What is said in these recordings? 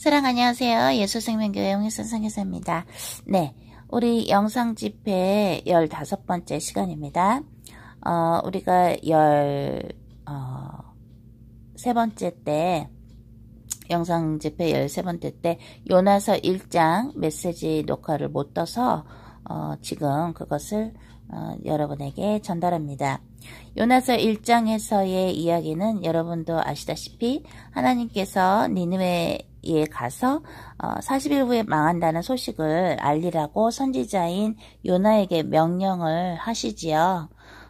사랑 안녕하세요. 예수생명교회 홍일선상교사입니다. 네, 우리 영상집회 15번째 시간입니다. 어, 우리가 13번째 어, 때 영상집회 13번째 때 요나서 1장 메시지 녹화를 못 떠서 어, 지금 그것을 어, 여러분에게 전달합니다. 요나서 1장에서의 이야기는 여러분도 아시다시피 하나님께서 니느의 여기에 가서 40일 어, 후에 망한다는 소식을 알리라고 선지자인 요나에게 명령을 하시지요.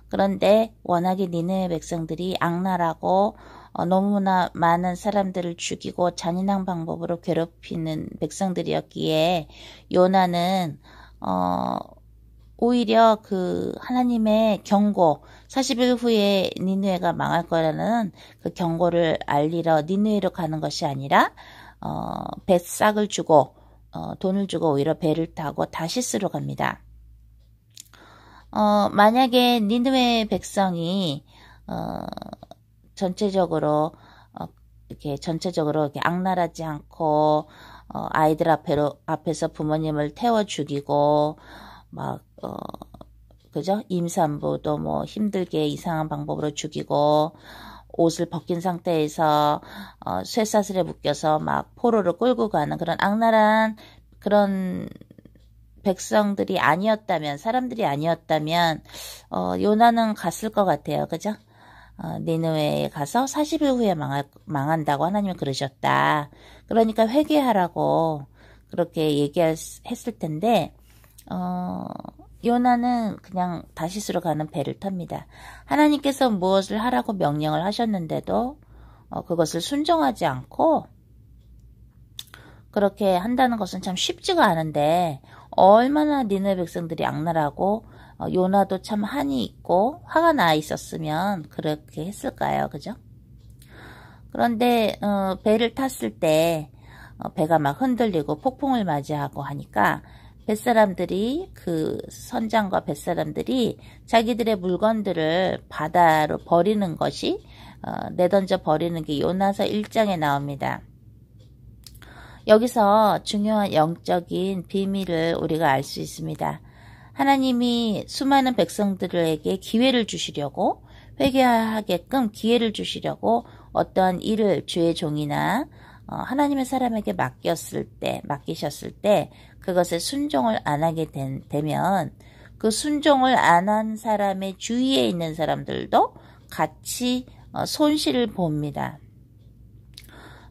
그런데 워낙에 니네 백성들이 악랄하고 어, 너무나 많은 사람들을 죽이고 잔인한 방법으로 괴롭히는 백성들이었기에 요나는 어, 오히려 그 하나님의 경고 40일 후에 니누에가 망할 거라는 그 경고를 알리러 니누에로 가는 것이 아니라 어, 배싹을 주고 어, 돈을 주고 오히려 배를 타고 다시 쓰러 갑니다. 어, 만약에 니느웨 백성이 어, 전체적으로 어, 이렇게 전체적으로 이렇게 악랄하지 않고 어, 아이들 앞에로 앞에서 부모님을 태워 죽이고 막 어, 그죠 임산부도 뭐 힘들게 이상한 방법으로 죽이고 옷을 벗긴 상태에서 어, 쇠사슬에 묶여서 막 포로를 끌고 가는 그런 악랄한 그런 백성들이 아니었다면 사람들이 아니었다면 어, 요나는 갔을 것 같아요. 그죠? 어, 니느에 가서 40일 후에 망할, 망한다고 하나님이 그러셨다. 그러니까 회개하라고 그렇게 얘기했을 텐데 어, 요나는 그냥 다시스로 가는 배를 탑니다. 하나님께서 무엇을 하라고 명령을 하셨는데도 어, 그것을 순종하지 않고 그렇게 한다는 것은 참 쉽지가 않은데 얼마나 니네 백성들이 악랄하고 어, 요나도 참 한이 있고 화가 나 있었으면 그렇게 했을까요? 그죠? 그런데 어, 배를 탔을 때 배가 막 흔들리고 폭풍을 맞이하고 하니까 뱃사람들이 그 선장과 뱃사람들이 자기들의 물건들을 바다로 버리는 것이 어, 내던져 버리는 게 요나서 1장에 나옵니다. 여기서 중요한 영적인 비밀을 우리가 알 수 있습니다. 하나님이 수많은 백성들에게 기회를 주시려고 회개하게끔 기회를 주시려고 어떠한 일을 주의 종이나 어, 하나님의 사람에게 맡겼을 때, 맡기셨을 때 그것에 순종을 안 하게 된, 되면 그 순종을 안 한 사람의 주위에 있는 사람들도 같이 어, 손실을 봅니다.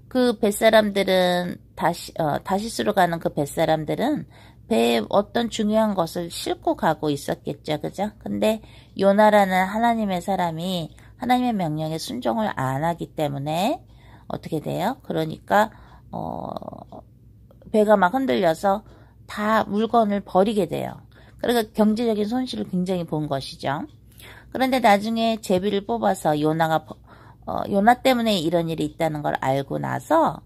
그 뱃사람들은 다시 어, 다시스로 가는 그 뱃사람들은 배에 어떤 중요한 것을 싣고 가고 있었겠죠. 그죠? 근데 요나라는 하나님의 사람이 하나님의 명령에 순종을 안 하기 때문에 어떻게 돼요? 그러니까 어, 배가 막 흔들려서 다 물건을 버리게 돼요. 그러니까 경제적인 손실을 굉장히 본 것이죠. 그런데 나중에 제비를 뽑아서 요나가 어, 요나 때문에 이런 일이 있다는 걸 알고 나서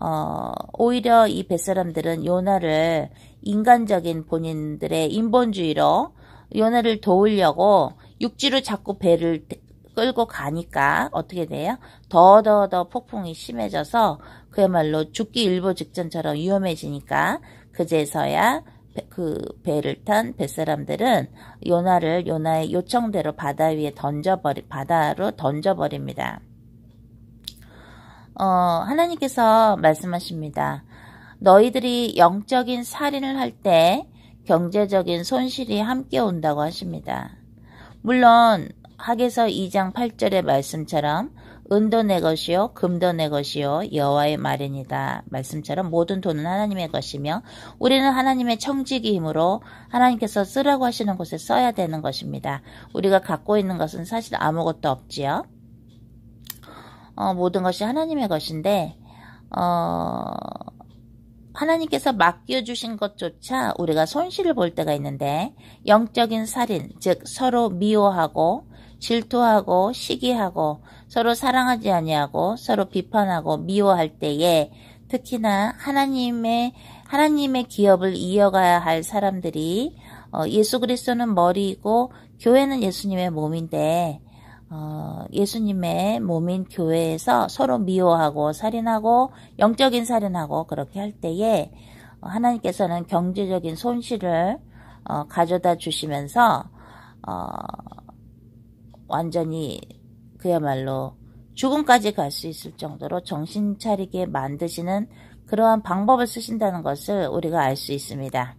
어, 오히려 이 뱃사람들은 요나를 인간적인 본인들의 인본주의로 요나를 도우려고 육지로 자꾸 배를 끌고 가니까 어떻게 돼요? 더 더 더 폭풍이 심해져서 그야말로 죽기 일보 직전처럼 위험해지니까 그제서야 그 배를 탄 뱃사람들은 요나를 요나의 요청대로 바다 위에 던져버리 바다로 던져버립니다. 어, 하나님께서 말씀하십니다. 너희들이 영적인 살인을 할 때 경제적인 손실이 함께 온다고 하십니다. 물론 학에서 2장 8절의 말씀처럼 은도 내 것이요 금도 내 것이요 여호와의 말이니다. 말씀처럼 모든 돈은 하나님의 것이며 우리는 하나님의 청지기이므로 하나님께서 쓰라고 하시는 곳에 써야 되는 것입니다. 우리가 갖고 있는 것은 사실 아무것도 없지요. 어, 모든 것이 하나님의 것인데 어, 하나님께서 맡겨주신 것조차 우리가 손실을 볼 때가 있는데 영적인 살인 즉 서로 미워하고 질투하고 시기하고 서로 사랑하지 아니하고 서로 비판하고 미워할 때에 특히나 하나님의 하나님의 기업을 이어가야 할 사람들이 어, 예수 그리스도는 머리이고 교회는 예수님의 몸인데 어, 예수님의 몸인 교회에서 서로 미워하고 살인하고 영적인 살인하고 그렇게 할 때에 어, 하나님께서는 경제적인 손실을 어, 가져다 주시면서 어, 완전히 그야말로 죽음까지 갈 수 있을 정도로 정신 차리게 만드시는 그러한 방법을 쓰신다는 것을 우리가 알 수 있습니다.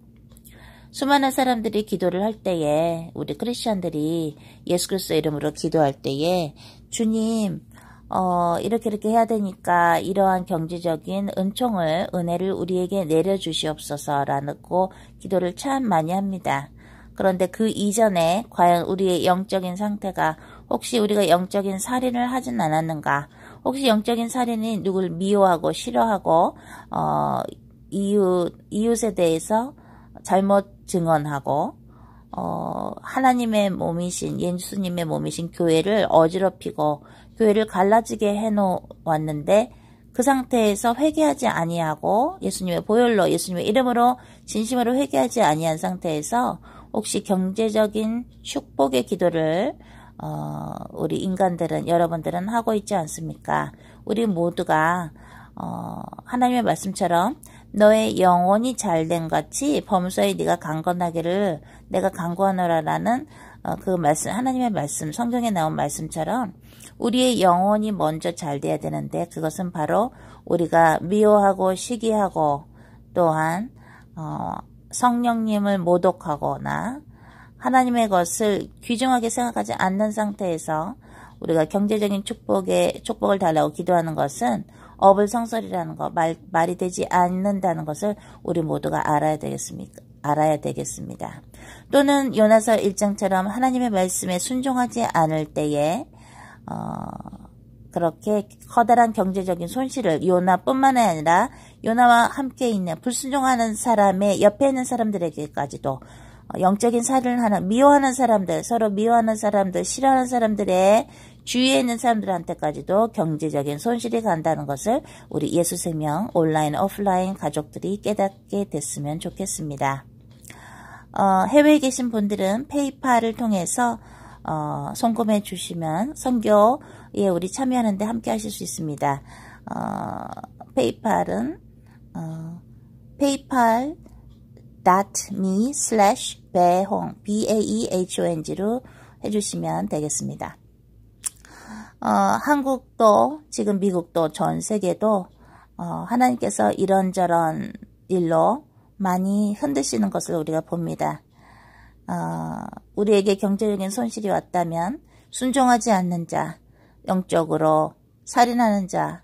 수많은 사람들이 기도를 할 때에 우리 크리스천들이 예수 그리스도 이름으로 기도할 때에 주님 어, 이렇게 이렇게 해야 되니까 이러한 경제적인 은총을 은혜를 우리에게 내려 주시옵소서라고 는 기도를 참 많이 합니다. 그런데 그 이전에 과연 우리의 영적인 상태가 혹시 우리가 영적인 살인을 하진 않았는가? 혹시 영적인 살인이 누굴 미워하고 싫어하고 어 이웃 이웃에 대해서 잘못 증언하고 어 하나님의 몸이신 예수님의 몸이신 교회를 어지럽히고 교회를 갈라지게 해 놓았는데 그 상태에서 회개하지 아니하고 예수님의 보혈로 예수님의 이름으로 진심으로 회개하지 아니한 상태에서 혹시 경제적인 축복의 기도를 어, 우리 인간들은 여러분들은 하고 있지 않습니까? 우리 모두가 어, 하나님의 말씀처럼 너의 영혼이 잘된 같이 범사에 네가 강건하기를 내가 강구하노라라는 어, 그 말씀 하나님의 말씀 성경에 나온 말씀처럼 우리의 영혼이 먼저 잘 돼야 되는데 그것은 바로 우리가 미워하고 시기하고 또한 어, 성령님을 모독하거나 하나님의 것을 귀중하게 생각하지 않는 상태에서 우리가 경제적인 축복에 축복을 달라고 기도하는 것은 어불성설이라는 거 말, 말이 되지 않는다는 것을 우리 모두가 알아야 되겠습니까? 알아야 되겠습니다. 또는 요나서 1장처럼 하나님의 말씀에 순종하지 않을 때에 어, 그렇게 커다란 경제적인 손실을 요나뿐만 아니라 요나와 함께 있는 불순종하는 사람의 옆에 있는 사람들에게까지도 어, 영적인 살인을 하는 미워하는 사람들 서로 미워하는 사람들 싫어하는 사람들의 주위에 있는 사람들한테까지도 경제적인 손실이 간다는 것을 우리 예수 세명 온라인 오프라인 가족들이 깨닫게 됐으면 좋겠습니다. 어, 해외에 계신 분들은 페이팔을 통해서 어, 송금해 주시면 선교에 우리 참여하는데 함께 하실 수 있습니다. 어, 페이팔은 어, paypal.me slash 배홍 b-a-e-h-o-n-g로 해주시면 되겠습니다. 어, 한국도 지금 미국도 전 세계도 어, 하나님께서 이런저런 일로 많이 흔드시는 것을 우리가 봅니다. 어, 우리에게 경제적인 손실이 왔다면 순종하지 않는 자, 영적으로 살인하는 자,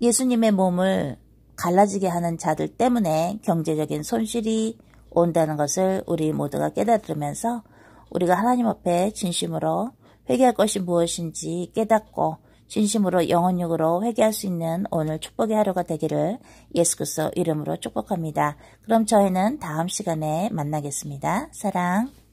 예수님의 몸을 갈라지게 하는 자들 때문에 경제적인 손실이 온다는 것을 우리 모두가 깨달으면서 우리가 하나님 앞에 진심으로 회개할 것이 무엇인지 깨닫고 진심으로 영혼육으로 회개할 수 있는 오늘 축복의 하루가 되기를 예수 그리스도 이름으로 축복합니다. 그럼 저희는 다음 시간에 만나겠습니다. 사랑